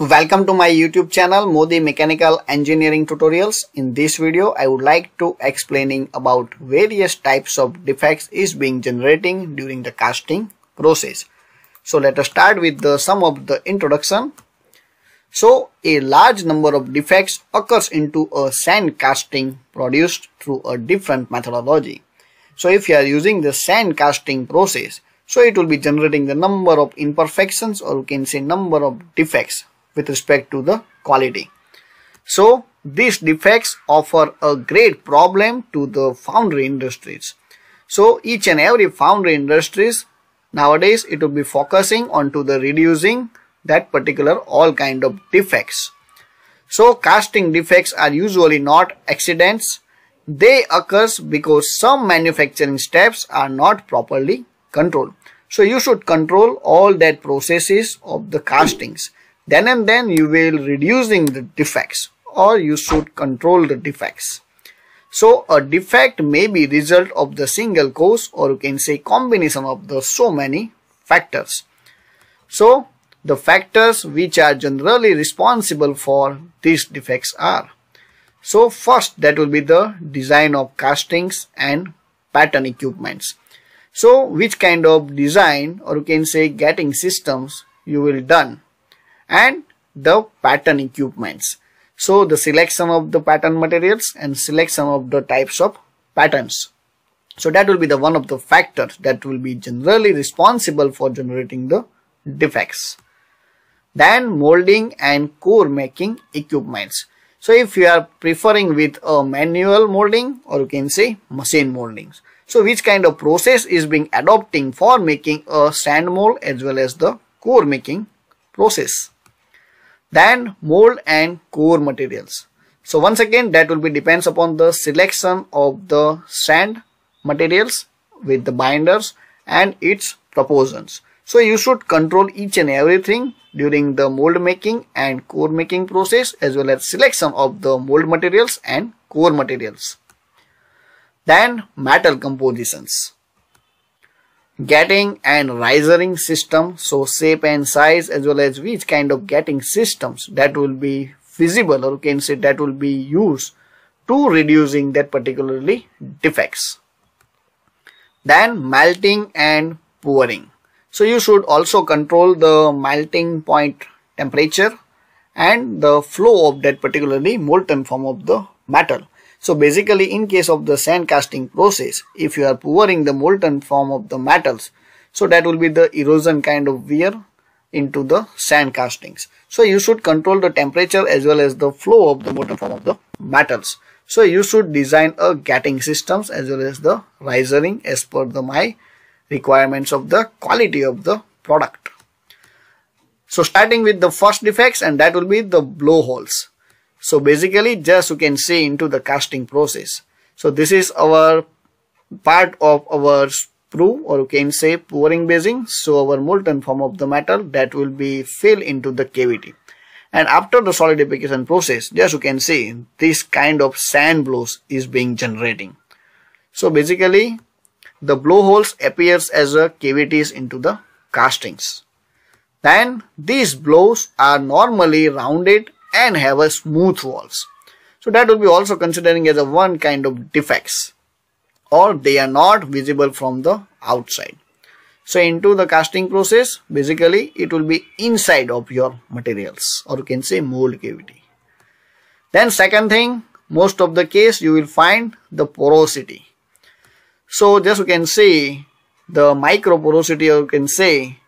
Welcome to my YouTube channel Modi Mechanical Engineering Tutorials. In this video, I would like to explaining about various types of defects is being generating during the casting process. So let us start with the some of the introduction. So a large number of defects occurs into a sand casting produced through a different methodology. So if you are using the sand casting process, so it will be generating the number of imperfections or you can say number of defects with respect to the quality. So these defects offer a great problem to the foundry industries. So each and every foundry industries nowadays it will be focusing onto the reducing that particular all kind of defects. So casting defects are usually not accidents. They occurs because some manufacturing steps are not properly controlled. So you should control all that processes of the castings then and then you will reducing the defects or you should control the defects. So a defect may be result of the single cause or you can say combination of the so many factors. So the factors which are generally responsible for these defects are. So first that will be the design of castings and pattern equipments. So which kind of design or you can say getting systems you will done and the pattern equipments. So the selection of the pattern materials and selection of the types of patterns. So that will be the one of the factors that will be generally responsible for generating the defects. Then molding and core making equipments. So if you are preferring with a manual molding or you can say machine moldings. So which kind of process is being adopting for making a sand mold as well as the core making process than mold and core materials. So once again that will be depends upon the selection of the sand materials with the binders and its proportions. So you should control each and everything during the mold making and core making process as well as selection of the mold materials and core materials. Then metal compositions getting and risering system so shape and size as well as which kind of getting systems that will be feasible or you can say that will be used to reducing that particularly defects then melting and pouring so you should also control the melting point temperature and the flow of that particularly molten form of the metal so basically in case of the sand casting process, if you are pouring the molten form of the metals, so that will be the erosion kind of wear into the sand castings. So you should control the temperature as well as the flow of the molten form of the metals. So you should design a getting systems as well as the risering as per the my requirements of the quality of the product. So starting with the first defects and that will be the blowholes. So basically just you can see into the casting process. So this is our part of our sprue or you can say pouring basin. So our molten form of the metal that will be filled into the cavity. And after the solidification process, just you can see this kind of sand blows is being generating. So basically the blowholes appears as a cavities into the castings. Then these blows are normally rounded and have a smooth walls. So that will be also considering as a one kind of defects or they are not visible from the outside. So into the casting process basically it will be inside of your materials or you can say mold cavity. Then second thing most of the case you will find the porosity. So just you can see the microporosity or you can say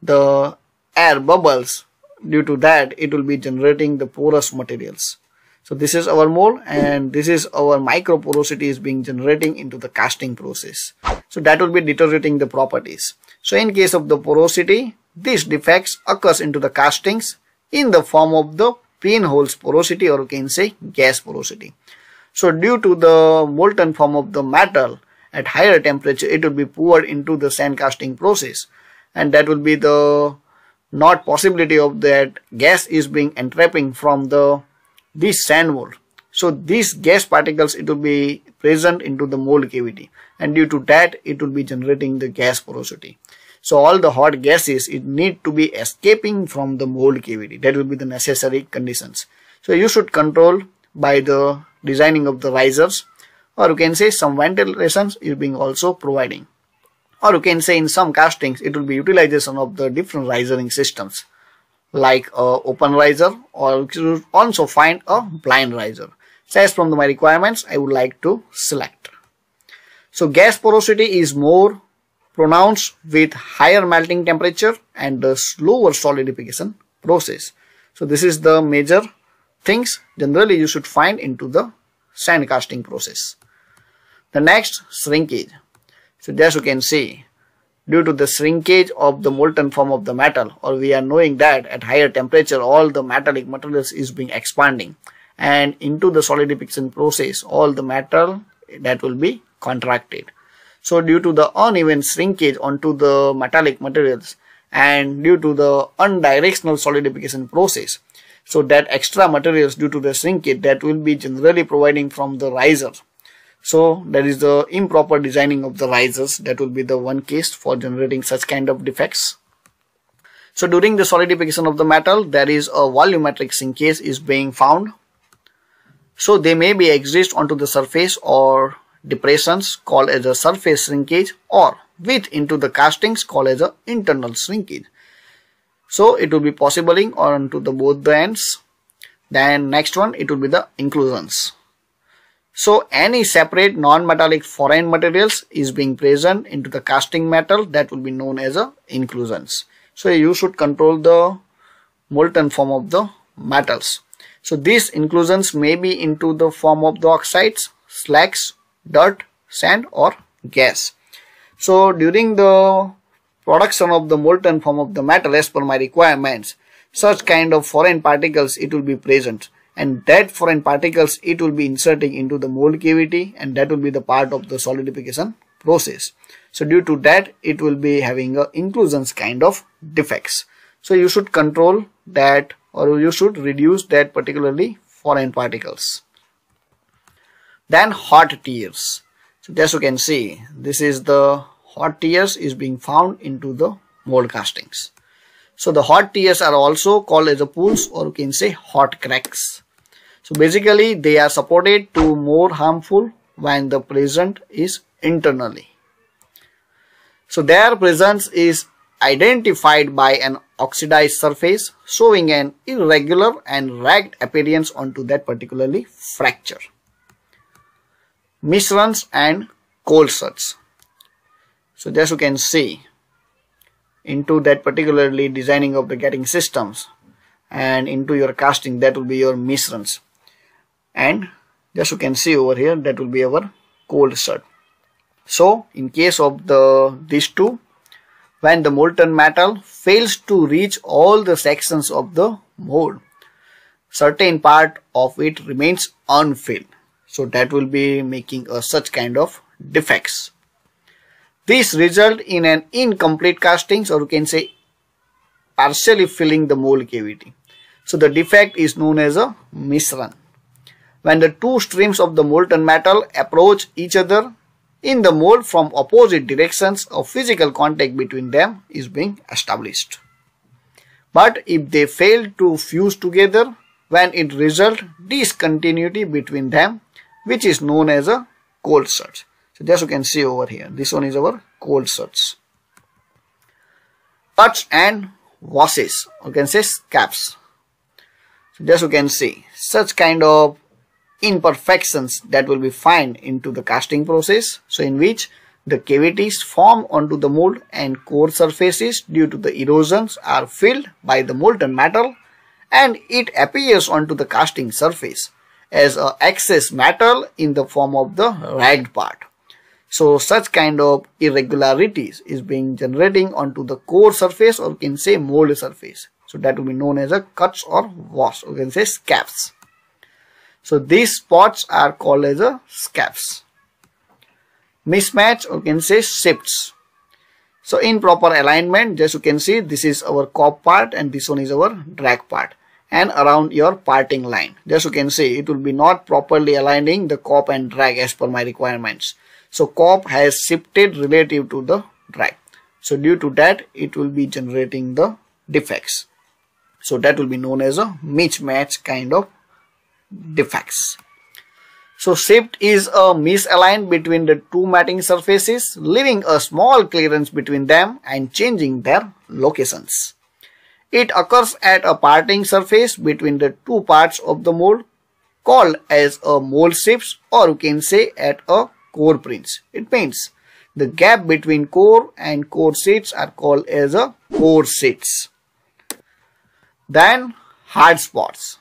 the air bubbles due to that it will be generating the porous materials so this is our mold and this is our micro porosity is being generating into the casting process so that will be deteriorating the properties so in case of the porosity these defects occurs into the castings in the form of the pinholes porosity or you can say gas porosity so due to the molten form of the metal at higher temperature it will be poured into the sand casting process and that will be the not possibility of that gas is being entrapping from the this sand wall. So these gas particles it will be present into the mold cavity and due to that it will be generating the gas porosity. So all the hot gases it need to be escaping from the mold cavity that will be the necessary conditions. So you should control by the designing of the risers or you can say some ventilations is being also providing or you can say in some castings it will be utilization of the different risering systems like open riser or also find a blind riser. So as from the, my requirements I would like to select. So gas porosity is more pronounced with higher melting temperature and slower solidification process. So this is the major things generally you should find into the sand casting process. The next shrinkage. So as you can see, due to the shrinkage of the molten form of the metal, or we are knowing that at higher temperature, all the metallic materials is being expanding and into the solidification process, all the metal that will be contracted. So due to the uneven shrinkage onto the metallic materials and due to the undirectional solidification process, so that extra materials due to the shrinkage that will be generally providing from the riser so that is the improper designing of the risers. That will be the one case for generating such kind of defects. So during the solidification of the metal, there is a volumetric sink case is being found. So they may be exist onto the surface or depressions called as a surface shrinkage or with into the castings called as a internal shrinkage. So it will be possibling onto the both the ends. Then next one, it will be the inclusions. So any separate non-metallic foreign materials is being present into the casting metal that will be known as a inclusions. So you should control the molten form of the metals. So these inclusions may be into the form of the oxides, slags, dirt, sand or gas. So during the production of the molten form of the metal as per my requirements, such kind of foreign particles it will be present and that foreign particles it will be inserting into the mold cavity and that will be the part of the solidification process. So due to that it will be having a inclusions kind of defects. So you should control that or you should reduce that particularly foreign particles. Then hot tears. So as you can see this is the hot tears is being found into the mold castings. So the hot tears are also called as a pools or you can say hot cracks. So basically they are supported to more harmful when the present is internally. So their presence is identified by an oxidized surface showing an irregular and ragged appearance onto that particularly fracture. Misruns and cold surge. So this you can see into that particularly designing of the getting systems and into your casting that will be your misruns and just you can see over here that will be our cold stud so in case of the these two when the molten metal fails to reach all the sections of the mold certain part of it remains unfilled so that will be making a such kind of defects this result in an incomplete castings or you can say partially filling the mold cavity so the defect is known as a misrun when the two streams of the molten metal approach each other in the mold from opposite directions a physical contact between them is being established. But if they fail to fuse together when it results discontinuity between them which is known as a cold surge. So just you can see over here this one is our cold surge. Cuts and washes you can say caps. So just you can see such kind of imperfections that will be found into the casting process. So in which the cavities form onto the mold and core surfaces due to the erosions are filled by the molten metal and it appears onto the casting surface as a excess metal in the form of the ragged part. So such kind of irregularities is being generating onto the core surface or can say mold surface. So that will be known as a cuts or wash or can say scabs. So these spots are called as a scaps. Mismatch you can say shifts. So in proper alignment, just you can see this is our cop part and this one is our drag part and around your parting line. Just you can see it will be not properly aligning the cop and drag as per my requirements. So cop has shifted relative to the drag. So due to that, it will be generating the defects. So that will be known as a mismatch kind of defects. Mm-hmm. So shift is a misalignment between the two matting surfaces, leaving a small clearance between them and changing their locations. It occurs at a parting surface between the two parts of the mold called as a mold shift or you can say at a core prints. It means the gap between core and core sheets are called as a core sheets. Then hard spots.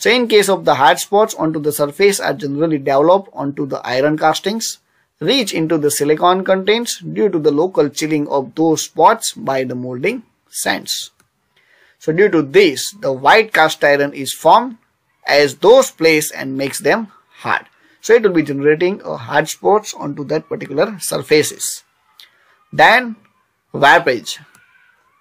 So in case of the hard spots onto the surface are generally developed onto the iron castings, reach into the silicon contents due to the local chilling of those spots by the molding sands. So due to this, the white cast iron is formed as those place and makes them hard. So it will be generating a uh, hard spots onto that particular surfaces. Then warpage.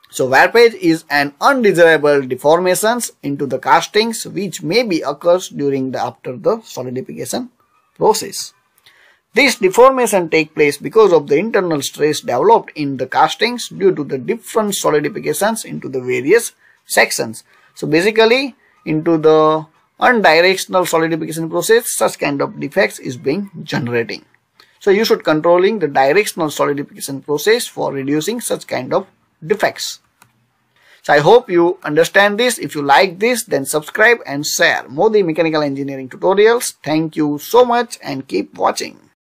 So wear page is an undesirable deformations into the castings which may be occurs during the after the solidification process. This deformation take place because of the internal stress developed in the castings due to the different solidifications into the various sections. So basically into the undirectional solidification process such kind of defects is being generating. So you should controlling the directional solidification process for reducing such kind of defects. So I hope you understand this. If you like this, then subscribe and share. Modi Mechanical Engineering Tutorials. Thank you so much and keep watching.